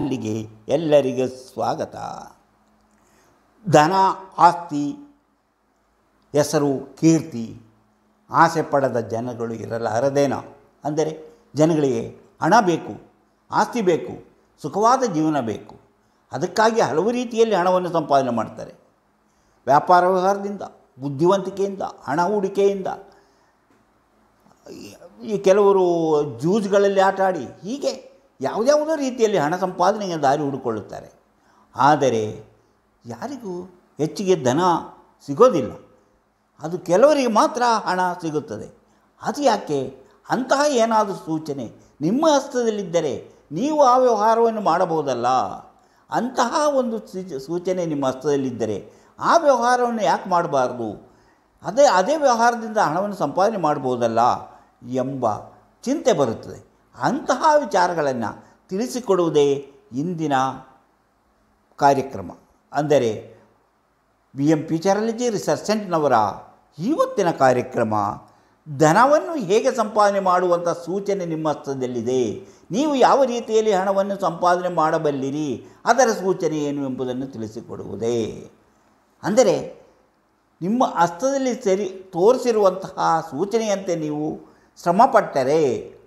ಅಲ್ಲಿಗೆ ಎಲ್ಲರಿಗೂ ಸ್ವಾಗತ ಧನ ಆಸ್ತಿ ಹೆಸರು ಕೀರ್ತಿ ಆಸೆ ಪಡದ ಜನಗಳು ಇರಲಾರದೇನೋ ಅಂದರೆ ಜನಗಳಿಗೆ ಹಣ ಬೇಕು ಆಸ್ತಿ ಬೇಕು ಸುಖವಾದ ಜೀವನ ಬೇಕು ಅದಕ್ಕಾಗಿ ಹಲವು ರೀತಿಯಲ್ಲಿ ಹಣವನ್ನು ಸಂಪಾದನೆ ಮಾಡ್ತಾರೆ ವ್ಯಾಪಾರ ವ್ಯವಹಾರದಿಂದ ಬುದ್ಧಿವಂತಿಕೆಯಿಂದ ಹಣ ಹೂಡಿಕೆಯಿಂದ ಈ ಕೆಲವರು ಜ್ಯೂಸ್ಗಳಲ್ಲಿ ಆಟ ಆಡಿ ಹೀಗೆ ಯಾವುದ್ಯಾವುದೋ ರೀತಿಯಲ್ಲಿ ಹಣ ಸಂಪಾದನೆಗೆ ದಾರಿ ಹುಡುಕೊಳ್ಳುತ್ತಾರೆ ಆದರೆ ಯಾರಿಗೂ ಹೆಚ್ಚಿಗೆ ಧನ ಸಿಗೋದಿಲ್ಲ ಅದು ಕೆಲವರಿಗೆ ಮಾತ್ರ ಹಣ ಸಿಗುತ್ತದೆ ಅದು ಯಾಕೆ ಅಂತಹ ಏನಾದರೂ ಸೂಚನೆ ನಿಮ್ಮ ಹಸ್ತದಲ್ಲಿದ್ದರೆ ನೀವು ಆ ವ್ಯವಹಾರವನ್ನು ಮಾಡಬಹುದಲ್ಲ ಅಂತಹ ಒಂದು ಸೂಚನೆ ನಿಮ್ಮ ಹಸ್ತದಲ್ಲಿದ್ದರೆ ಆ ವ್ಯವಹಾರವನ್ನು ಯಾಕೆ ಮಾಡಬಾರ್ದು ಅದೇ ಅದೇ ವ್ಯವಹಾರದಿಂದ ಹಣವನ್ನು ಸಂಪಾದನೆ ಮಾಡಬಹುದಲ್ಲ ಎಂಬ ಚಿಂತೆ ಬರುತ್ತದೆ ಅಂತಹ ವಿಚಾರಗಳನ್ನು ತಿಳಿಸಿಕೊಡುವುದೇ ಇಂದಿನ ಕಾರ್ಯಕ್ರಮ ಅಂದರೆ ಬಿ ಎಂ ಚಾರಾಲಜಿ ರಿಸರ್ಚ್ ಸೆಂಟ್ನವರ ಇವತ್ತಿನ ಕಾರ್ಯಕ್ರಮ ಧನವನ್ನು ಹೇಗೆ ಸಂಪಾದನೆ ಮಾಡುವಂಥ ಸೂಚನೆ ನಿಮ್ಮ ಹಸ್ತದಲ್ಲಿದೆ ನೀವು ಯಾವ ರೀತಿಯಲ್ಲಿ ಹಣವನ್ನು ಸಂಪಾದನೆ ಮಾಡಬಲ್ಲಿರಿ ಅದರ ಸೂಚನೆ ಏನು ಎಂಬುದನ್ನು ತಿಳಿಸಿಕೊಡುವುದೇ ಅಂದರೆ ನಿಮ್ಮ ಹಸ್ತದಲ್ಲಿ ಸರಿ ತೋರಿಸಿರುವಂತಹ ಸೂಚನೆಯಂತೆ ನೀವು ಶ್ರಮಪಟ್ಟರೆ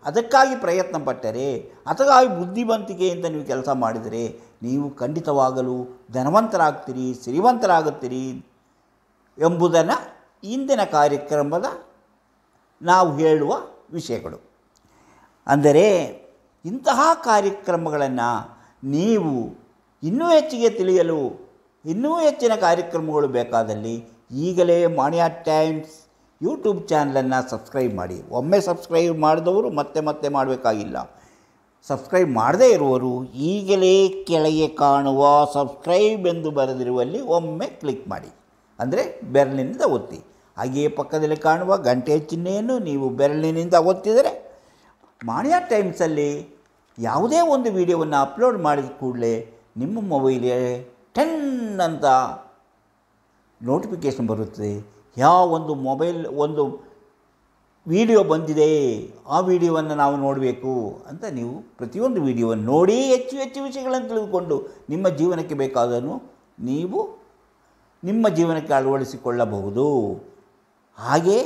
ಅದಕ್ಕಾಗಿ ಪ್ರಯತ್ನ ಪಟ್ಟರೆ ಅದಕ್ಕಾಗಿ ಬುದ್ಧಿವಂತಿಕೆಯಿಂದ ನೀವು ಕೆಲಸ ಮಾಡಿದರೆ ನೀವು ಖಂಡಿತವಾಗಲು ಧನವಂತರಾಗ್ತೀರಿ ಸಿರಿವಂತರಾಗುತ್ತೀರಿ ಎಂಬುದನ್ನು ಇಂದಿನ ಕಾರ್ಯಕ್ರಮದ ನಾವು ಹೇಳುವ ವಿಷಯಗಳು ಅಂದರೆ ಇಂತಹ ಕಾರ್ಯಕ್ರಮಗಳನ್ನು ನೀವು ಇನ್ನೂ ಹೆಚ್ಚಿಗೆ ತಿಳಿಯಲು ಇನ್ನೂ ಹೆಚ್ಚಿನ ಕಾರ್ಯಕ್ರಮಗಳು ಬೇಕಾದಲ್ಲಿ ಈಗಲೇ ಮಾಣಿಯಾ ಟೈಮ್ಸ್ ಯೂಟ್ಯೂಬ್ ಚಾನಲನ್ನು ಸಬ್ಸ್ಕ್ರೈಬ್ ಮಾಡಿ ಒಮ್ಮೆ ಸಬ್ಸ್ಕ್ರೈಬ್ ಮಾಡಿದವರು ಮತ್ತೆ ಮತ್ತೆ ಮಾಡಬೇಕಾಗಿಲ್ಲ ಸಬ್ಸ್ಕ್ರೈಬ್ ಮಾಡದೇ ಇರುವರು ಈಗಲೇ ಕೆಳಗೆ ಕಾಣುವ ಸಬ್ಸ್ಕ್ರೈಬ್ ಎಂದು ಬರೆದಿರುವಲ್ಲಿ ಒಮ್ಮೆ ಕ್ಲಿಕ್ ಮಾಡಿ ಅಂದರೆ ಬೆರಳಿನಿಂದ ಒತ್ತಿ ಹಾಗೆಯೇ ಪಕ್ಕದಲ್ಲಿ ಕಾಣುವ ಗಂಟೆ ಚಿಹ್ನೆಯನ್ನು ನೀವು ಬೆರಳಿನಿಂದ ಒತ್ತಿದರೆ ಮಾಣಿಯ ಟೈಮ್ಸಲ್ಲಿ ಯಾವುದೇ ಒಂದು ವಿಡಿಯೋವನ್ನು ಅಪ್ಲೋಡ್ ಮಾಡಿದ ಕೂಡಲೇ ನಿಮ್ಮ ಮೊಬೈಲಿಗೆ ಟೆನ್ ಅಂತ ನೋಟಿಫಿಕೇಷನ್ ಬರುತ್ತದೆ ಯಾವ ಒಂದು ಮೊಬೈಲ್ ಒಂದು ವಿಡಿಯೋ ಬಂದಿದೆ ಆ ವಿಡಿಯೋವನ್ನು ನಾವು ನೋಡಬೇಕು ಅಂತ ನೀವು ಪ್ರತಿಯೊಂದು ವಿಡಿಯೋವನ್ನು ನೋಡಿ ಹೆಚ್ಚು ಹೆಚ್ಚು ವಿಷಯಗಳನ್ನು ತಿಳಿದುಕೊಂಡು ನಿಮ್ಮ ಜೀವನಕ್ಕೆ ಬೇಕಾದನ್ನು ನೀವು ನಿಮ್ಮ ಜೀವನಕ್ಕೆ ಅಳವಡಿಸಿಕೊಳ್ಳಬಹುದು ಹಾಗೆ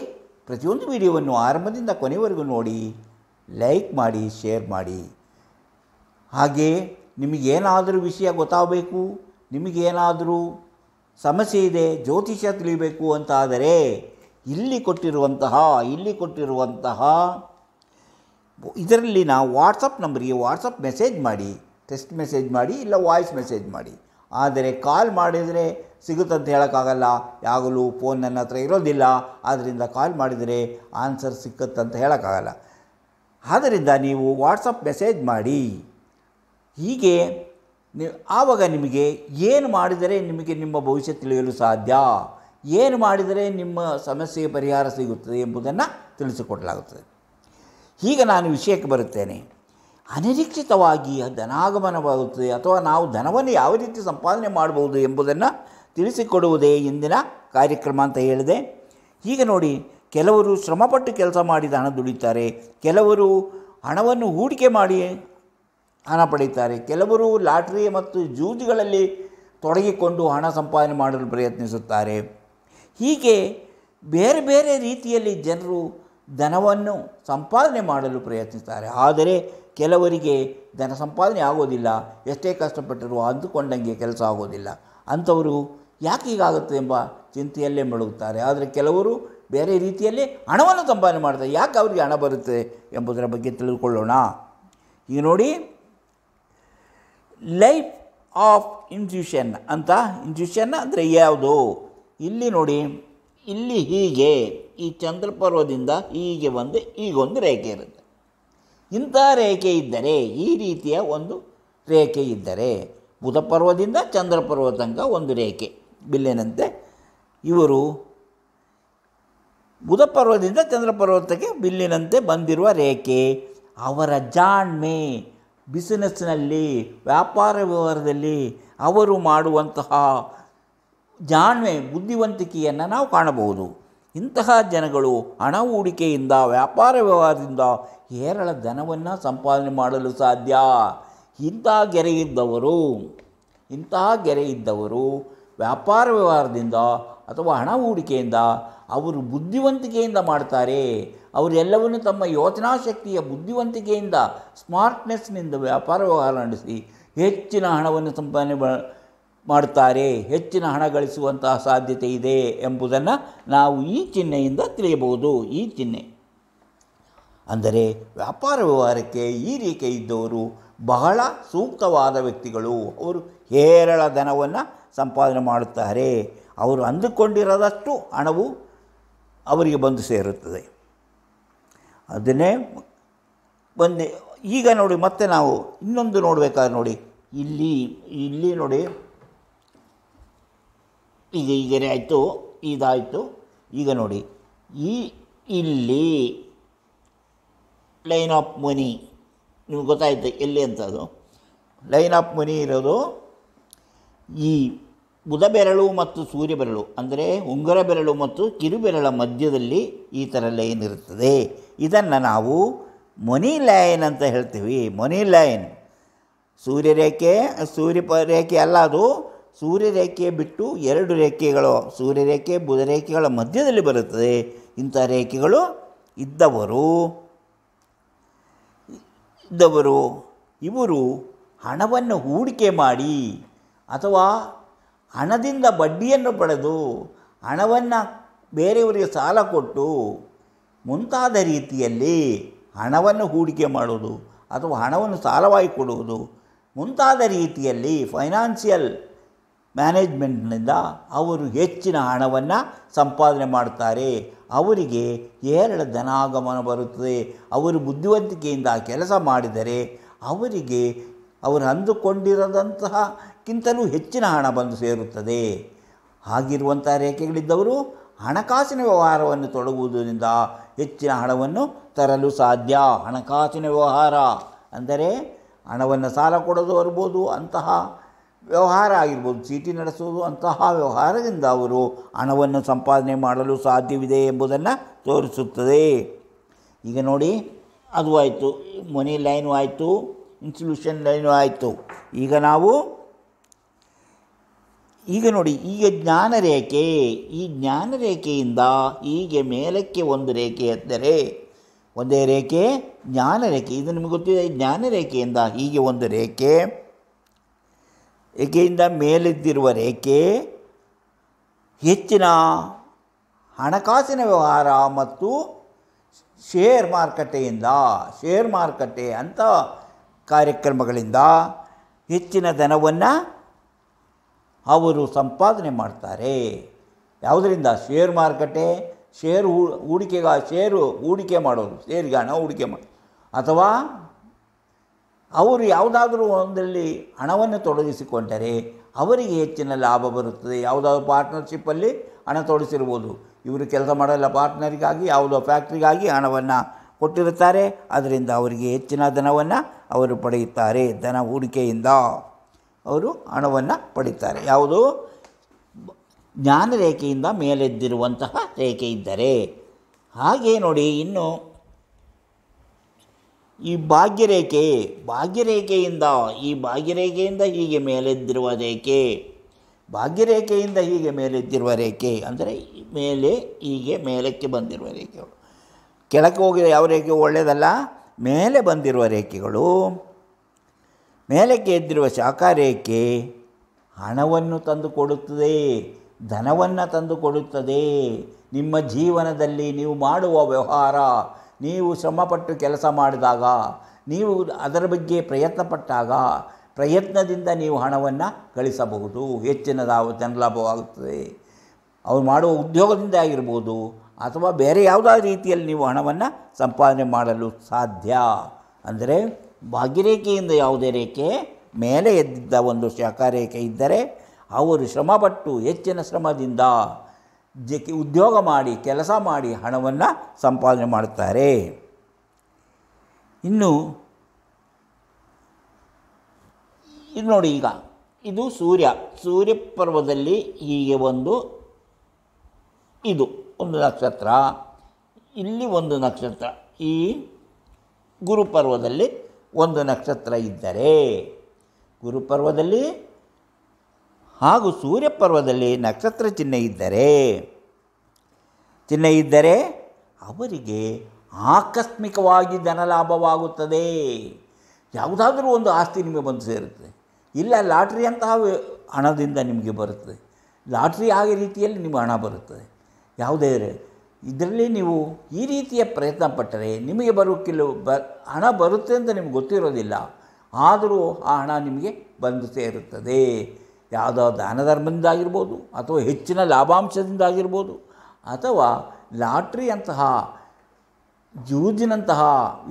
ಪ್ರತಿಯೊಂದು ವಿಡಿಯೋವನ್ನು ಆರಂಭದಿಂದ ಕೊನೆವರೆಗೂ ನೋಡಿ ಲೈಕ್ ಮಾಡಿ ಶೇರ್ ಮಾಡಿ ಹಾಗೆ ನಿಮಗೇನಾದರೂ ವಿಷಯ ಗೊತ್ತಾಗಬೇಕು ನಿಮಗೇನಾದರೂ ಸಮಸ್ಯೆ ಇದೆ ಜ್ಯೋತಿಷ್ಯ ತಿಳಿಬೇಕು ಅಂತಾದರೆ ಇಲ್ಲಿ ಕೊಟ್ಟಿರುವಂತಹ ಇಲ್ಲಿ ಕೊಟ್ಟಿರುವಂತಹ ಇದರಲ್ಲಿ ನಾವು ವಾಟ್ಸಪ್ ನಂಬರಿಗೆ ವಾಟ್ಸಪ್ ಮೆಸೇಜ್ ಮಾಡಿ ಟೆಕ್ಸ್ಟ್ ಮೆಸೇಜ್ ಮಾಡಿ ಇಲ್ಲ ವಾಯ್ಸ್ ಮೆಸೇಜ್ ಮಾಡಿ ಆದರೆ ಕಾಲ್ ಮಾಡಿದರೆ ಸಿಗುತ್ತಂತ ಹೇಳೋಕ್ಕಾಗಲ್ಲ ಯಾವಾಗಲೂ ಫೋನ್ ನನ್ನ ಹತ್ರ ಇರೋದಿಲ್ಲ ಆದ್ದರಿಂದ ಕಾಲ್ ಮಾಡಿದರೆ ಆನ್ಸರ್ ಸಿಕ್ಕತ್ತಂತ ಹೇಳೋಕ್ಕಾಗಲ್ಲ ಆದ್ದರಿಂದ ನೀವು ವಾಟ್ಸಪ್ ಮೆಸೇಜ್ ಮಾಡಿ ಹೀಗೆ ನೀವು ಆವಾಗ ನಿಮಗೆ ಏನು ಮಾಡಿದರೆ ನಿಮಗೆ ನಿಮ್ಮ ಭವಿಷ್ಯ ತಿಳಿಯಲು ಸಾಧ್ಯ ಏನು ಮಾಡಿದರೆ ನಿಮ್ಮ ಸಮಸ್ಯೆಗೆ ಪರಿಹಾರ ಸಿಗುತ್ತದೆ ಎಂಬುದನ್ನು ತಿಳಿಸಿಕೊಡಲಾಗುತ್ತದೆ ಈಗ ನಾನು ವಿಷಯಕ್ಕೆ ಬರುತ್ತೇನೆ ಅನಿರೀಕ್ಷಿತವಾಗಿ ಧನಾಗಮನವಾಗುತ್ತದೆ ಅಥವಾ ನಾವು ಧನವನ್ನು ಯಾವ ರೀತಿ ಸಂಪಾದನೆ ಮಾಡಬಹುದು ಎಂಬುದನ್ನು ತಿಳಿಸಿಕೊಡುವುದೇ ಇಂದಿನ ಕಾರ್ಯಕ್ರಮ ಅಂತ ಹೇಳಿದೆ ಈಗ ನೋಡಿ ಕೆಲವರು ಶ್ರಮಪಟ್ಟು ಕೆಲಸ ಮಾಡಿದ ಹಣ ದುಡಿತಾರೆ ಕೆಲವರು ಹಣವನ್ನು ಹೂಡಿಕೆ ಮಾಡಿ ಹಣ ಪಡೀತಾರೆ ಕೆಲವರು ಲಾಟ್ರಿ ಮತ್ತು ಜೂಜುಗಳಲ್ಲಿ ತೊಡಗಿಕೊಂಡು ಹಣ ಸಂಪಾದನೆ ಮಾಡಲು ಪ್ರಯತ್ನಿಸುತ್ತಾರೆ ಹೀಗೆ ಬೇರೆ ಬೇರೆ ರೀತಿಯಲ್ಲಿ ಜನರು ಧನವನ್ನು ಸಂಪಾದನೆ ಮಾಡಲು ಪ್ರಯತ್ನಿಸ್ತಾರೆ ಆದರೆ ಕೆಲವರಿಗೆ ಧನ ಸಂಪಾದನೆ ಆಗೋದಿಲ್ಲ ಎಷ್ಟೇ ಕಷ್ಟಪಟ್ಟರೂ ಅಂದುಕೊಂಡಂಗೆ ಕೆಲಸ ಆಗೋದಿಲ್ಲ ಅಂಥವರು ಯಾಕೆ ಹೀಗಾಗುತ್ತೆ ಎಂಬ ಚಿಂತೆಯಲ್ಲೇ ಮಳುಗುತ್ತಾರೆ ಆದರೆ ಕೆಲವರು ಬೇರೆ ರೀತಿಯಲ್ಲಿ ಹಣವನ್ನು ಸಂಪಾದನೆ ಮಾಡ್ತಾರೆ ಯಾಕೆ ಅವರಿಗೆ ಹಣ ಬರುತ್ತೆ ಎಂಬುದರ ಬಗ್ಗೆ ತಿಳಿದುಕೊಳ್ಳೋಣ ಈಗ ನೋಡಿ ಲೈಫ್ ಆಫ್ ಇನ್ಸ್ಟಿಟ್ಯೂಷನ್ ಅಂತ ಇನ್ಸ್ಟಿಟ್ಯೂಷನ್ ಅಂದರೆ ಯಾವುದು ಇಲ್ಲಿ ನೋಡಿ ಇಲ್ಲಿ ಹೀಗೆ ಈ ಚಂದ್ರಪರ್ವದಿಂದ ಹೀಗೆ ಒಂದು ಈಗೊಂದು ರೇಖೆ ಇರುತ್ತೆ ಇಂಥ ರೇಖೆ ಇದ್ದರೆ ಈ ರೀತಿಯ ಒಂದು ರೇಖೆ ಇದ್ದರೆ ಬುಧಪರ್ವದಿಂದ ಚಂದ್ರಪರ್ವ ತನಕ ಒಂದು ರೇಖೆ ಬಿಲ್ಲಿನಂತೆ ಇವರು ಬುಧಪರ್ವದಿಂದ ಚಂದ್ರಪರ್ವತಕ್ಕೆ ಬಿಲ್ಲಿನಂತೆ ಬಂದಿರುವ ರೇಖೆ ಅವರ ಜಾಣ್ಮೆ ಬಿಸಿನೆಸ್ನಲ್ಲಿ ವ್ಯಾಪಾರ ವ್ಯವಹಾರದಲ್ಲಿ ಅವರು ಮಾಡುವಂತಹ ಜಾಣ್ಮೆ ಬುದ್ಧಿವಂತಿಕೆಯನ್ನು ನಾವು ಕಾಣಬಹುದು ಇಂತಹ ಜನಗಳು ಹಣ ಹೂಡಿಕೆಯಿಂದ ವ್ಯಾಪಾರ ವ್ಯವಹಾರದಿಂದ ಹೇರಳ ಧನವನ್ನು ಸಂಪಾದನೆ ಮಾಡಲು ಸಾಧ್ಯ ಇಂತಹ ಗೆರೆಯಿದ್ದವರು ಇಂತಹ ಗೆರೆ ಇದ್ದವರು ವ್ಯಾಪಾರ ವ್ಯವಹಾರದಿಂದ ಅಥವಾ ಹಣ ಹೂಡಿಕೆಯಿಂದ ಅವರು ಬುದ್ಧಿವಂತಿಕೆಯಿಂದ ಮಾಡ್ತಾರೆ ಅವರೆಲ್ಲವನ್ನು ತಮ್ಮ ಯೋಚನಾ ಶಕ್ತಿಯ ಬುದ್ಧಿವಂತಿಕೆಯಿಂದ ಸ್ಮಾರ್ಟ್ನೆಸ್ನಿಂದ ವ್ಯಾಪಾರ ವ್ಯವಹಾರ ನಡೆಸಿ ಹೆಚ್ಚಿನ ಹಣವನ್ನು ಸಂಪಾದನೆ ಮಾಡುತ್ತಾರೆ ಹೆಚ್ಚಿನ ಹಣ ಗಳಿಸುವಂತಹ ಸಾಧ್ಯತೆ ಇದೆ ಎಂಬುದನ್ನು ನಾವು ಈ ಚಿಹ್ನೆಯಿಂದ ತಿಳಿಯಬಹುದು ಈ ಚಿಹ್ನೆ ಅಂದರೆ ವ್ಯಾಪಾರ ವ್ಯವಹಾರಕ್ಕೆ ಈ ರೀತಿ ಇದ್ದವರು ಬಹಳ ಸೂಕ್ತವಾದ ವ್ಯಕ್ತಿಗಳು ಅವರು ಹೇರಳ ಧನವನ್ನು ಸಂಪಾದನೆ ಮಾಡುತ್ತಾರೆ ಅವರು ಅಂದುಕೊಂಡಿರೋದಷ್ಟು ಹಣವು ಅವರಿಗೆ ಬಂದು ಸೇರುತ್ತದೆ ಅದನ್ನೇ ಬಂದೆ ಈಗ ನೋಡಿ ಮತ್ತೆ ನಾವು ಇನ್ನೊಂದು ನೋಡಬೇಕಾದ್ರೆ ನೋಡಿ ಇಲ್ಲಿ ಇಲ್ಲಿ ನೋಡಿ ಈಗ ಈಗರೆ ಆಯಿತು ಇದಾಯಿತು ಈಗ ನೋಡಿ ಈ ಇಲ್ಲಿ ಲೈನ್ ಆಫ್ ಮನಿ ನಿಮ್ಗೆ ಗೊತ್ತಾಯಿತು ಎಲ್ಲಿ ಅಂತ ಅದು ಲೈನ್ ಆಫ್ ಮನಿ ಇರೋದು ಈ ಬುಧಬೆರಳು ಮತ್ತು ಸೂರ್ಯ ಬೆರಳು ಅಂದರೆ ಉಂಗುರ ಬೆರಳು ಮತ್ತು ಕಿರುಬೆರಳ ಮಧ್ಯದಲ್ಲಿ ಈ ಥರ ಲೈನ್ ಇರುತ್ತದೆ ಇದನ್ನು ನಾವು ಮೊನಿ ಲೈನ್ ಅಂತ ಹೇಳ್ತೀವಿ ಮೊನಿ ಲೈನ್ ಸೂರ್ಯರೇಖೆ ಸೂರ್ಯ ರೇಖೆ ಅಲ್ಲ ಅದು ಸೂರ್ಯರೇಖೆ ಬಿಟ್ಟು ಎರಡು ರೇಖೆಗಳು ಸೂರ್ಯರೇಖೆ ಬುಧರೇಖೆಗಳ ಮಧ್ಯದಲ್ಲಿ ಬರುತ್ತದೆ ಇಂಥ ರೇಖೆಗಳು ಇದ್ದವರು ಇದ್ದವರು ಇವರು ಹಣವನ್ನು ಹೂಡಿಕೆ ಮಾಡಿ ಅಥವಾ ಹಣದಿಂದ ಬಡ್ಡಿಯನ್ನು ಪಡೆದು ಹಣವನ್ನು ಬೇರೆಯವರಿಗೆ ಸಾಲ ಕೊಟ್ಟು ಮುಂತಾದ ರೀತಿಯಲ್ಲಿ ಹಣವನ್ನು ಹೂಡಿಕೆ ಮಾಡುವುದು ಅಥವಾ ಹಣವನ್ನು ಸಾಲವಾಗಿ ಕೊಡುವುದು ಮುಂತಾದ ರೀತಿಯಲ್ಲಿ ಫೈನಾನ್ಷಿಯಲ್ ಮ್ಯಾನೇಜ್ಮೆಂಟ್ನಿಂದ ಅವರು ಹೆಚ್ಚಿನ ಹಣವನ್ನು ಸಂಪಾದನೆ ಮಾಡ್ತಾರೆ ಅವರಿಗೆ ಹೇರಳ ಧನಾಗಮನ ಬರುತ್ತದೆ ಅವರು ಬುದ್ಧಿವಂತಿಕೆಯಿಂದ ಕೆಲಸ ಮಾಡಿದರೆ ಅವರಿಗೆ ಅವರು ಅಂದುಕೊಂಡಿರದಂತಹ ಕ್ಕಿಂತಲೂ ಹೆಚ್ಚಿನ ಹಣ ಬಂದು ಸೇರುತ್ತದೆ ಹಾಗಿರುವಂಥ ರೇಖೆಗಳಿದ್ದವರು ಹಣಕಾಸಿನ ವ್ಯವಹಾರವನ್ನು ತೊಡಗುವುದರಿಂದ ಹೆಚ್ಚಿನ ಹಣವನ್ನು ತರಲು ಸಾಧ್ಯ ಹಣಕಾಸಿನ ವ್ಯವಹಾರ ಅಂದರೆ ಹಣವನ್ನು ಸಾಲ ಕೊಡೋದು ಬರ್ಬೋದು ಅಂತಹ ವ್ಯವಹಾರ ಆಗಿರ್ಬೋದು ಚೀಟಿ ನಡೆಸುವುದು ಅಂತಹ ವ್ಯವಹಾರದಿಂದ ಅವರು ಹಣವನ್ನು ಸಂಪಾದನೆ ಮಾಡಲು ಸಾಧ್ಯವಿದೆ ಎಂಬುದನ್ನು ತೋರಿಸುತ್ತದೆ ಈಗ ನೋಡಿ ಅದು ಆಯಿತು ಮನಿ ಲೈನು ಆಯಿತು ಇನ್ಸ್ಟಿಟ್ಯೂಷನ್ ಲೈನು ಆಯಿತು ಈಗ ನಾವು ಈಗ ನೋಡಿ ಈಗ ಜ್ಞಾನ ರೇಖೆ ಈ ಜ್ಞಾನ ರೇಖೆಯಿಂದ ಹೀಗೆ ಮೇಲಕ್ಕೆ ಒಂದು ರೇಖೆ ಎತ್ತರೆ ಒಂದೇ ರೇಖೆ ಜ್ಞಾನ ರೇಖೆ ಇದು ನಿಮಗೆ ಗೊತ್ತಿದೆ ಜ್ಞಾನ ರೇಖೆಯಿಂದ ಹೀಗೆ ಒಂದು ರೇಖೆ ರೇಖೆಯಿಂದ ಮೇಲೆದ್ದಿರುವ ರೇಖೆ ಹೆಚ್ಚಿನ ಹಣಕಾಸಿನ ವ್ಯವಹಾರ ಮತ್ತು ಶೇರ್ ಮಾರುಕಟ್ಟೆಯಿಂದ ಶೇರ್ ಮಾರುಕಟ್ಟೆ ಅಂಥ ಕಾರ್ಯಕ್ರಮಗಳಿಂದ ಹೆಚ್ಚಿನ ಧನವನ್ನು ಅವರು ಸಂಪಾದನೆ ಮಾಡ್ತಾರೆ ಯಾವುದರಿಂದ ಶೇರ್ ಮಾರುಕಟ್ಟೆ ಶೇರು ಹೂಡಿಕೆಗ ಶೇರು ಹೂಡಿಕೆ ಮಾಡೋದು ಷೇರಿಗೆ ಹಣ ಹೂಡಿಕೆ ಮಾಡಿ ಅಥವಾ ಅವರು ಯಾವುದಾದ್ರೂ ಒಂದರಲ್ಲಿ ಹಣವನ್ನು ತೊಡಗಿಸಿಕೊಂಡರೆ ಅವರಿಗೆ ಹೆಚ್ಚಿನ ಲಾಭ ಬರುತ್ತದೆ ಯಾವುದಾದ್ರೂ ಪಾರ್ಟ್ನರ್ಶಿಪ್ಪಲ್ಲಿ ಹಣ ತೊಡಿಸಿರ್ಬೋದು ಇವರು ಕೆಲಸ ಮಾಡಲ್ಲ ಪಾರ್ಟ್ನರಿಗಾಗಿ ಯಾವುದೋ ಫ್ಯಾಕ್ಟ್ರಿಗಾಗಿ ಹಣವನ್ನು ಕೊಟ್ಟಿರುತ್ತಾರೆ ಅದರಿಂದ ಅವರಿಗೆ ಹೆಚ್ಚಿನ ಧನವನ್ನು ಅವರು ಪಡೆಯುತ್ತಾರೆ ಧನ ಹೂಡಿಕೆಯಿಂದ ಅವರು ಹಣವನ್ನು ಪಡಿತಾರೆ ಯಾವುದು ಜ್ಞಾನ ರೇಖೆಯಿಂದ ಮೇಲೆದ್ದಿರುವಂತಹ ರೇಖೆ ಇದ್ದರೆ ಹಾಗೆ ನೋಡಿ ಇನ್ನು ಈ ಭಾಗ್ಯರೇಖೆ ಭಾಗ್ಯರೇಖೆಯಿಂದ ಈ ಭಾಗ್ಯರೇಖೆಯಿಂದ ಹೀಗೆ ಮೇಲೆದ್ದಿರುವ ರೇಖೆ ಭಾಗ್ಯರೇಖೆಯಿಂದ ಹೀಗೆ ಮೇಲೆದ್ದಿರುವ ರೇಖೆ ಅಂದರೆ ಮೇಲೆ ಹೀಗೆ ಮೇಲಕ್ಕೆ ಬಂದಿರುವ ರೇಖೆಗಳು ಕೆಳಕ್ಕೆ ಹೋಗಿರೋ ಯಾವ ರೇಖೆ ಒಳ್ಳೆಯದಲ್ಲ ಮೇಲೆ ಬಂದಿರುವ ರೇಖೆಗಳು ಮೇಲಕ್ಕೆ ಎದ್ದಿರುವ ಶಾಕಾರೇಕೆ ಹಣವನ್ನು ತಂದುಕೊಡುತ್ತದೆ ಧನವನ್ನು ತಂದುಕೊಡುತ್ತದೆ ನಿಮ್ಮ ಜೀವನದಲ್ಲಿ ನೀವು ಮಾಡುವ ವ್ಯವಹಾರ ನೀವು ಶ್ರಮಪಟ್ಟು ಕೆಲಸ ಮಾಡಿದಾಗ ನೀವು ಅದರ ಬಗ್ಗೆ ಪ್ರಯತ್ನಪಟ್ಟಾಗ ಪ್ರಯತ್ನದಿಂದ ನೀವು ಹಣವನ್ನು ಗಳಿಸಬಹುದು ಹೆಚ್ಚಿನ ಧನ ಲಾಭವಾಗುತ್ತದೆ ಅವ್ರು ಮಾಡುವ ಉದ್ಯೋಗದಿಂದ ಆಗಿರ್ಬೋದು ಅಥವಾ ಬೇರೆ ಯಾವುದಾದ ರೀತಿಯಲ್ಲಿ ನೀವು ಹಣವನ್ನು ಸಂಪಾದನೆ ಮಾಡಲು ಸಾಧ್ಯ ಅಂದರೆ ಭಾಗ್ಯರೇಖೆಯಿಂದ ಯಾವುದೇ ರೇಖೆ ಮೇಲೆ ಎದ್ದಿದ್ದ ಒಂದು ಶಾಖಾರೇಖೆ ಇದ್ದರೆ ಅವರು ಶ್ರಮಪಟ್ಟು ಹೆಚ್ಚಿನ ಶ್ರಮದಿಂದ ಉದ್ಯೋಗ ಮಾಡಿ ಕೆಲಸ ಮಾಡಿ ಹಣವನ್ನು ಸಂಪಾದನೆ ಮಾಡುತ್ತಾರೆ ಇನ್ನು ಇದು ನೋಡಿ ಈಗ ಇದು ಸೂರ್ಯ ಸೂರ್ಯ ಪರ್ವದಲ್ಲಿ ಹೀಗೆ ಒಂದು ಇದು ಒಂದು ನಕ್ಷತ್ರ ಇಲ್ಲಿ ಒಂದು ನಕ್ಷತ್ರ ಈ ಗುರುಪರ್ವದಲ್ಲಿ ಒಂದು ನಕ್ಷತ್ರ ಇದ್ದರೆ ಗುರುಪರ್ವದಲ್ಲಿ ಹಾಗೂ ಸೂರ್ಯಪರ್ವದಲ್ಲಿ ನಕ್ಷತ್ರ ಚಿಹ್ನೆ ಇದ್ದರೆ ಚಿಹ್ನೆ ಇದ್ದರೆ ಅವರಿಗೆ ಆಕಸ್ಮಿಕವಾಗಿ ಧನಲಾಭವಾಗುತ್ತದೆ ಯಾವುದಾದರೂ ಒಂದು ಆಸ್ತಿ ನಿಮಗೆ ಬಂದು ಸೇರುತ್ತೆ ಇಲ್ಲ ಲಾಟ್ರಿ ಅಂತಹ ಹಣದಿಂದ ನಿಮಗೆ ಬರುತ್ತದೆ ಲಾಟ್ರಿ ಆಗಿ ರೀತಿಯಲ್ಲಿ ನಿಮಗೆ ಹಣ ಬರುತ್ತದೆ ಯಾವುದೇ ಇದರಲ್ಲಿ ನೀವು ಈ ರೀತಿಯ ಪ್ರಯತ್ನ ಪಟ್ಟರೆ ನಿಮಗೆ ಕೆಲವು ಬ ಹಣ ಬರುತ್ತೆ ಅಂತ ನಿಮ್ಗೆ ಗೊತ್ತಿರೋದಿಲ್ಲ ಆದರೂ ಆ ಹಣ ನಿಮಗೆ ಬಂದು ಸೇರುತ್ತದೆ ಯಾವುದೋ ದಾನ ಆಗಿರ್ಬೋದು ಅಥವಾ ಹೆಚ್ಚಿನ ಲಾಭಾಂಶದಿಂದಾಗಿರ್ಬೋದು ಅಥವಾ ಲಾಟ್ರಿ ಅಂತಹ ಜೂಜಿನಂತಹ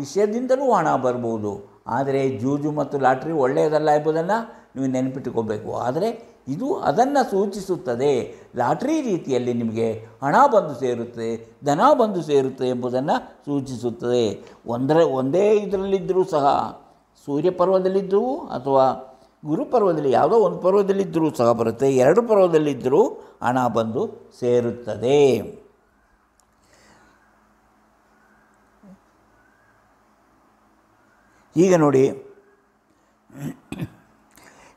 ವಿಷಯದಿಂದಲೂ ಹಣ ಬರ್ಬೋದು ಆದರೆ ಜೂಜು ಮತ್ತು ಲಾಟ್ರಿ ಒಳ್ಳೆಯದಲ್ಲ ಎಂಬುದನ್ನು ನೀವು ನೆನಪಿಟ್ಟುಕೋಬೇಕು ಆದರೆ ಇದು ಅದನ್ನು ಸೂಚಿಸುತ್ತದೆ ಲಾಟ್ರಿ ರೀತಿಯಲ್ಲಿ ನಿಮಗೆ ಹಣ ಬಂದು ಸೇರುತ್ತೆ ಧನ ಬಂದು ಸೇರುತ್ತೆ ಎಂಬುದನ್ನು ಸೂಚಿಸುತ್ತದೆ ಒಂದರ ಒಂದೇ ಇದರಲ್ಲಿದ್ದರೂ ಸಹ ಸೂರ್ಯ ಪರ್ವದಲ್ಲಿದ್ದರೂ ಅಥವಾ ಗುರುಪರ್ವದಲ್ಲಿ ಯಾವುದೋ ಒಂದು ಪರ್ವದಲ್ಲಿದ್ದರೂ ಸಹ ಬರುತ್ತೆ ಎರಡು ಪರ್ವದಲ್ಲಿದ್ದರೂ ಹಣ ಬಂದು ಸೇರುತ್ತದೆ ಈಗ ನೋಡಿ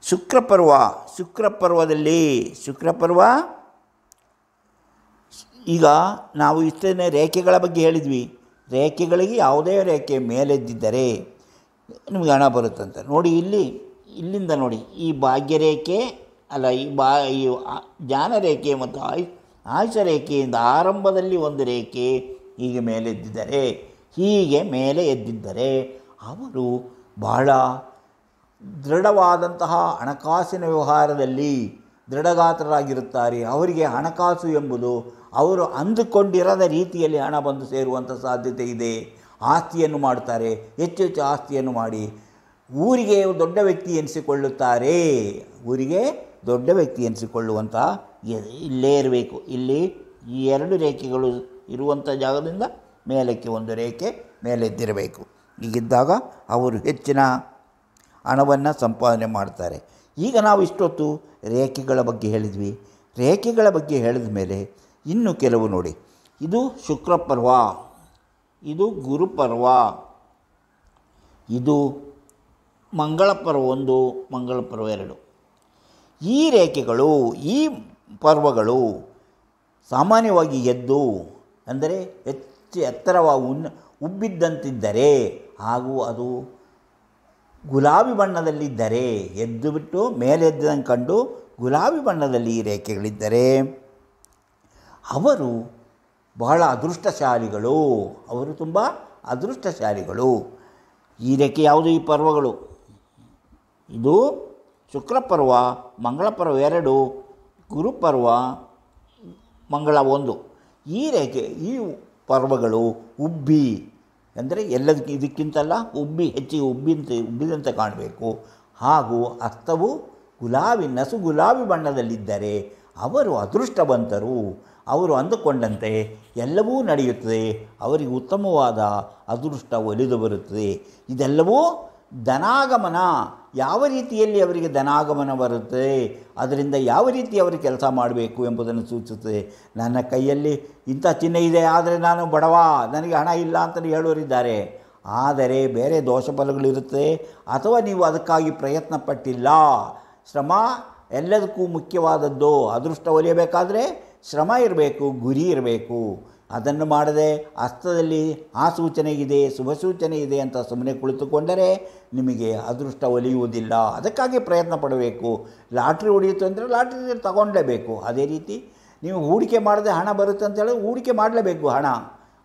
ಶುಕ್ರಪರ್ವ ಶುಕ್ರಪರ್ವದಲ್ಲಿ ಶುಕ್ರಪರ್ವ ಈಗ ನಾವು ಇಷ್ಟೇ ರೇಖೆಗಳ ಬಗ್ಗೆ ಹೇಳಿದ್ವಿ ರೇಖೆಗಳಿಗೆ ಯಾವುದೇ ರೇಖೆ ಮೇಲೆದ್ದಿದ್ದರೆ ನಿಮಗೆ ಹಣ ಬರುತ್ತಂತೆ ನೋಡಿ ಇಲ್ಲಿ ಇಲ್ಲಿಂದ ನೋಡಿ ಈ ಭಾಗ್ಯರೇಖೆ ಅಲ್ಲ ಈ ಬಾ ಈ ರೇಖೆ ಮತ್ತು ಆಯ್ ಆಯುಷ ರೇಖೆಯಿಂದ ಆರಂಭದಲ್ಲಿ ಒಂದು ರೇಖೆ ಹೀಗೆ ಮೇಲೆ ಹೀಗೆ ಮೇಲೆ ಎದ್ದಿದ್ದರೆ ಅವರು ಬಹಳ ದೃಢವಾದಂತಹ ಹಣಕಾಸಿನ ವ್ಯವಹಾರದಲ್ಲಿ ದೃಢಗಾತ್ರರಾಗಿರುತ್ತಾರೆ ಅವರಿಗೆ ಹಣಕಾಸು ಎಂಬುದು ಅವರು ಅಂದುಕೊಂಡಿರದ ರೀತಿಯಲ್ಲಿ ಹಣ ಬಂದು ಸೇರುವಂಥ ಸಾಧ್ಯತೆ ಇದೆ ಆಸ್ತಿಯನ್ನು ಮಾಡುತ್ತಾರೆ ಹೆಚ್ಚು ಹೆಚ್ಚು ಆಸ್ತಿಯನ್ನು ಮಾಡಿ ಊರಿಗೆ ದೊಡ್ಡ ವ್ಯಕ್ತಿ ಎನಿಸಿಕೊಳ್ಳುತ್ತಾರೆ ಊರಿಗೆ ದೊಡ್ಡ ವ್ಯಕ್ತಿ ಎನಿಸಿಕೊಳ್ಳುವಂಥ ಇಲ್ಲೇ ಇರಬೇಕು ಇಲ್ಲಿ ಈ ಎರಡು ರೇಖೆಗಳು ಇರುವಂಥ ಜಾಗದಿಂದ ಮೇಲಕ್ಕೆ ಒಂದು ರೇಖೆ ಮೇಲೆದ್ದಿರಬೇಕು ಹೀಗಿದ್ದಾಗ ಅವರು ಹೆಚ್ಚಿನ ಹಣವನ್ನು ಸಂಪಾದನೆ ಮಾಡ್ತಾರೆ ಈಗ ನಾವು ಇಷ್ಟೊತ್ತು ರೇಖೆಗಳ ಬಗ್ಗೆ ಹೇಳಿದ್ವಿ ರೇಖೆಗಳ ಬಗ್ಗೆ ಹೇಳಿದ ಮೇಲೆ ಇನ್ನು ಕೆಲವು ನೋಡಿ ಇದು ಶುಕ್ರಪರ್ವ ಇದು ಗುರುಪರ್ವ ಇದು ಮಂಗಳ ಪರ್ವ ಒಂದು ಮಂಗಳ ಪರ್ವ ಎರಡು ಈ ರೇಖೆಗಳು ಈ ಪರ್ವಗಳು ಸಾಮಾನ್ಯವಾಗಿ ಎದ್ದು ಅಂದರೆ ಹೆಚ್ಚು ಎತ್ತರವಾಗಿ ಉನ್ ಉಬ್ಬಿದ್ದಂತಿದ್ದರೆ ಹಾಗೂ ಅದು ಗುಲಾಬಿ ಬಣ್ಣದಲ್ಲಿದ್ದರೆ ಎದ್ದು ಬಿಟ್ಟು ಮೇಲೆದ್ದಂಗೆ ಕಂಡು ಗುಲಾಬಿ ಬಣ್ಣದಲ್ಲಿ ಈ ರೇಖೆಗಳಿದ್ದರೆ ಅವರು ಬಹಳ ಅದೃಷ್ಟಶಾಲಿಗಳು ಅವರು ತುಂಬ ಅದೃಷ್ಟಶಾಲಿಗಳು ಈ ರೇಖೆ ಯಾವುದು ಈ ಪರ್ವಗಳು ಇದು ಶುಕ್ರಪರ್ವ ಮಂಗಳ ಪರ್ವ ಎರಡು ಗುರುಪರ್ವ ಮಂಗಳ ಒಂದು ಈ ರೇಖೆ ಈ ಪರ್ವಗಳು ಉಬ್ಬಿ ಅಂದರೆ ಎಲ್ಲದಕ್ಕೆ ಇದಕ್ಕಿಂತಲ್ಲ ಉಬ್ಬಿ ಹೆಚ್ಚಿಗೆ ಉಬ್ಬಿಂತ ಉಬ್ಬಿದಂತೆ ಕಾಣಬೇಕು ಹಾಗೂ ಅರ್ಥವು ಗುಲಾಬಿ ನಸು ಗುಲಾಬಿ ಬಣ್ಣದಲ್ಲಿದ್ದರೆ ಅವರು ಅದೃಷ್ಟವಂತರು ಅವರು ಅಂದುಕೊಂಡಂತೆ ಎಲ್ಲವೂ ನಡೆಯುತ್ತದೆ ಅವರಿಗೆ ಉತ್ತಮವಾದ ಅದೃಷ್ಟ ಒಲಿದು ಬರುತ್ತದೆ ಇದೆಲ್ಲವೂ ಧನಾಗಮನ ಯಾವ ರೀತಿಯಲ್ಲಿ ಅವರಿಗೆ ಧನಾಗಮನ ಬರುತ್ತೆ ಅದರಿಂದ ಯಾವ ರೀತಿ ಅವರು ಕೆಲಸ ಮಾಡಬೇಕು ಎಂಬುದನ್ನು ಸೂಚಿಸುತ್ತದೆ ನನ್ನ ಕೈಯಲ್ಲಿ ಇಂಥ ಚಿಹ್ನೆ ಇದೆ ಆದರೆ ನಾನು ಬಡವ ನನಗೆ ಹಣ ಇಲ್ಲ ಅಂತಲೇ ಹೇಳೋರಿದ್ದಾರೆ ಆದರೆ ಬೇರೆ ದೋಷ ಫಲಗಳಿರುತ್ತೆ ಅಥವಾ ನೀವು ಅದಕ್ಕಾಗಿ ಪ್ರಯತ್ನ ಪಟ್ಟಿಲ್ಲ ಶ್ರಮ ಎಲ್ಲದಕ್ಕೂ ಮುಖ್ಯವಾದದ್ದು ಅದೃಷ್ಟ ಒಲಿಯಬೇಕಾದರೆ ಶ್ರಮ ಇರಬೇಕು ಗುರಿ ಇರಬೇಕು ಅದನ್ನು ಮಾಡದೆ ಹಸ್ತದಲ್ಲಿ ಆ ಸೂಚನೆ ಇದೆ ಶುಭ ಸೂಚನೆ ಇದೆ ಅಂತ ಸುಮ್ಮನೆ ಕುಳಿತುಕೊಂಡರೆ ನಿಮಗೆ ಅದೃಷ್ಟ ಒಲಿಯುವುದಿಲ್ಲ ಅದಕ್ಕಾಗಿ ಪ್ರಯತ್ನ ಪಡಬೇಕು ಲಾಟ್ರಿ ಹೊಡೆಯಿತು ಅಂದರೆ ಲಾಟ್ರಿ ತಗೊಂಡೇಬೇಕು ಅದೇ ರೀತಿ ನೀವು ಹೂಡಿಕೆ ಮಾಡದೆ ಹಣ ಬರುತ್ತೆ ಅಂತ ಹೇಳಿದ್ರೆ ಹೂಡಿಕೆ ಮಾಡಲೇಬೇಕು ಹಣ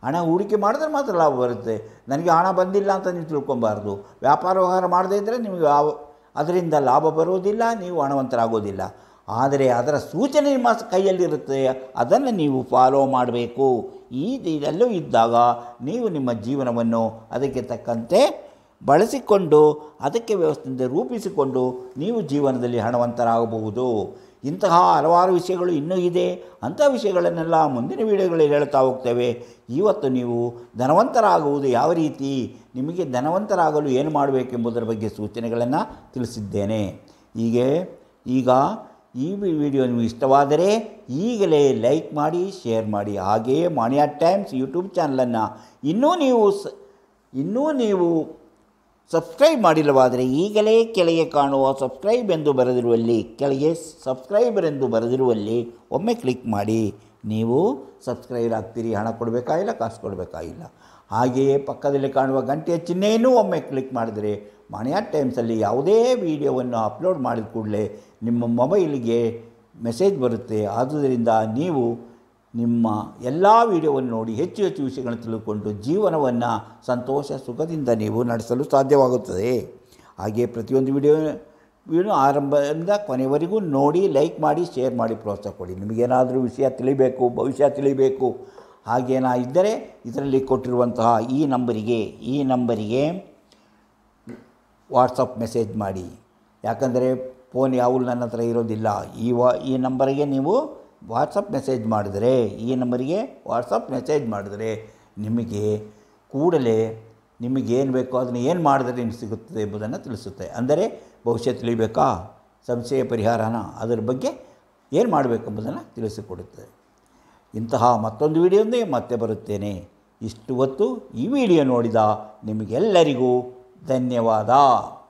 ಹಣ ಹೂಡಿಕೆ ಮಾಡಿದ್ರೆ ಮಾತ್ರ ಲಾಭ ಬರುತ್ತೆ ನನಗೆ ಹಣ ಬಂದಿಲ್ಲ ಅಂತ ನೀವು ತಿಳ್ಕೊಬಾರ್ದು ವ್ಯಾಪಾರ ವ್ಯವಹಾರ ಮಾಡದೇ ಇದ್ದರೆ ನಿಮಗೆ ಅದರಿಂದ ಲಾಭ ಬರುವುದಿಲ್ಲ ನೀವು ಹಣವಂತರಾಗೋದಿಲ್ಲ ಆದರೆ ಅದರ ಸೂಚನೆ ನಿಮ್ಮ ಕೈಯಲ್ಲಿರುತ್ತೆ ಅದನ್ನು ನೀವು ಫಾಲೋ ಮಾಡಬೇಕು ಈ ಇದೆಲ್ಲೂ ಇದ್ದಾಗ ನೀವು ನಿಮ್ಮ ಜೀವನವನ್ನು ಅದಕ್ಕೆ ತಕ್ಕಂತೆ ಬಳಸಿಕೊಂಡು ಅದಕ್ಕೆ ವ್ಯವಸ್ಥೆಯಿಂದ ರೂಪಿಸಿಕೊಂಡು ನೀವು ಜೀವನದಲ್ಲಿ ಹಣವಂತರಾಗಬಹುದು ಇಂತಹ ಹಲವಾರು ವಿಷಯಗಳು ಇನ್ನೂ ಇದೆ ಅಂಥ ವಿಷಯಗಳನ್ನೆಲ್ಲ ಮುಂದಿನ ವಿಡಿಯೋಗಳಲ್ಲಿ ಹೇಳ್ತಾ ಹೋಗ್ತೇವೆ ಇವತ್ತು ನೀವು ಧನವಂತರಾಗುವುದು ಯಾವ ರೀತಿ ನಿಮಗೆ ಧನವಂತರಾಗಲು ಏನು ಮಾಡಬೇಕೆಂಬುದರ ಬಗ್ಗೆ ಸೂಚನೆಗಳನ್ನು ತಿಳಿಸಿದ್ದೇನೆ ಹೀಗೆ ಈಗ ಈ ವಿಡಿಯೋ ನಿಮಗೆ ಇಷ್ಟವಾದರೆ ಈಗಲೇ ಲೈಕ್ ಮಾಡಿ ಶೇರ್ ಮಾಡಿ ಹಾಗೆಯೇ ಮಾಣಿಯಾ ಟೈಮ್ಸ್ ಯೂಟ್ಯೂಬ್ ಚಾನಲನ್ನು ಇನ್ನೂ ನೀವು ಸ ಇನ್ನೂ ನೀವು ಸಬ್ಸ್ಕ್ರೈಬ್ ಮಾಡಿಲ್ಲವಾದರೆ ಈಗಲೇ ಕೆಳಗೆ ಕಾಣುವ ಸಬ್ಸ್ಕ್ರೈಬ್ ಎಂದು ಬರೆದಿರುವಲ್ಲಿ ಕೆಳಗೆ ಸಬ್ಸ್ಕ್ರೈಬರ್ ಎಂದು ಬರೆದಿರುವಲ್ಲಿ ಒಮ್ಮೆ ಕ್ಲಿಕ್ ಮಾಡಿ ನೀವು ಸಬ್ಸ್ಕ್ರೈಬ್ ಆಗ್ತೀರಿ ಹಣ ಕೊಡಬೇಕಾಗಿಲ್ಲ ಕಾಸು ಕೊಡಬೇಕಾಗಿಲ್ಲ ಹಾಗೆಯೇ ಪಕ್ಕದಲ್ಲಿ ಕಾಣುವ ಗಂಟೆಯ ಚಿಹ್ನೆಯನ್ನು ಒಮ್ಮೆ ಕ್ಲಿಕ್ ಮಾಡಿದರೆ ಮನೆಯ ಟೈಮ್ಸಲ್ಲಿ ಯಾವುದೇ ವೀಡಿಯೋವನ್ನು ಅಪ್ಲೋಡ್ ಮಾಡಿದ ಕೂಡಲೇ ನಿಮ್ಮ ಮೊಬೈಲಿಗೆ ಮೆಸೇಜ್ ಬರುತ್ತೆ ಆದುದರಿಂದ ನೀವು ನಿಮ್ಮ ಎಲ್ಲ ವೀಡಿಯೋವನ್ನು ನೋಡಿ ಹೆಚ್ಚು ಹೆಚ್ಚು ವಿಷಯಗಳನ್ನು ತಿಳಿದುಕೊಂಡು ಜೀವನವನ್ನು ಸಂತೋಷ ಸುಖದಿಂದ ನೀವು ನಡೆಸಲು ಸಾಧ್ಯವಾಗುತ್ತದೆ ಹಾಗೆಯೇ ಪ್ರತಿಯೊಂದು ವಿಡಿಯೋ ವಿಡಿಯೋ ಆರಂಭದಿಂದ ಕೊನೆವರೆಗೂ ನೋಡಿ ಲೈಕ್ ಮಾಡಿ ಶೇರ್ ಮಾಡಿ ಪ್ರೋತ್ಸಾಹ ಕೊಡಿ ನಿಮಗೇನಾದರೂ ವಿಷಯ ತಿಳಿಬೇಕು ಭವಿಷ್ಯ ತಿಳಿಬೇಕು ಹಾಗೇನ ಇದ್ದರೆ ಇದರಲ್ಲಿ ಕೊಟ್ಟಿರುವಂತಹ ಈ ನಂಬರಿಗೆ ಈ ನಂಬರಿಗೆ ವಾಟ್ಸಪ್ ಮೆಸೇಜ್ ಮಾಡಿ ಯಾಕಂದರೆ ಫೋನ್ ಯಾವುದು ನನ್ನ ಹತ್ರ ಇರೋದಿಲ್ಲ ಈ ವಾ ಈ ನಂಬರಿಗೆ ನೀವು ವಾಟ್ಸಪ್ ಮೆಸೇಜ್ ಮಾಡಿದರೆ ಈ ನಂಬರಿಗೆ ವಾಟ್ಸಪ್ ಮೆಸೇಜ್ ಮಾಡಿದರೆ ನಿಮಗೆ ಕೂಡಲೇ ನಿಮಗೇನು ಬೇಕೋ ಅದನ್ನು ಏನು ಮಾಡಿದ್ರೆ ನಿಮ್ಗೆ ಸಿಗುತ್ತದೆ ಎಂಬುದನ್ನು ತಿಳಿಸುತ್ತೆ ಅಂದರೆ ಭವಿಷ್ಯ ತಿಳಿಬೇಕಾ ಸಂಶಯ ಪರಿಹಾರನ ಅದರ ಬಗ್ಗೆ ಏನು ಮಾಡಬೇಕೆಂಬುದನ್ನು ತಿಳಿಸಿಕೊಡುತ್ತದೆ ಇಂತಹ ಮತ್ತೊಂದು ವಿಡಿಯೋನೇ ಮತ್ತೆ ಬರುತ್ತೇನೆ ಇಷ್ಟು ಹೊತ್ತು ಈ ವಿಡಿಯೋ ನೋಡಿದ ನಿಮಗೆಲ್ಲರಿಗೂ ధన్యవాద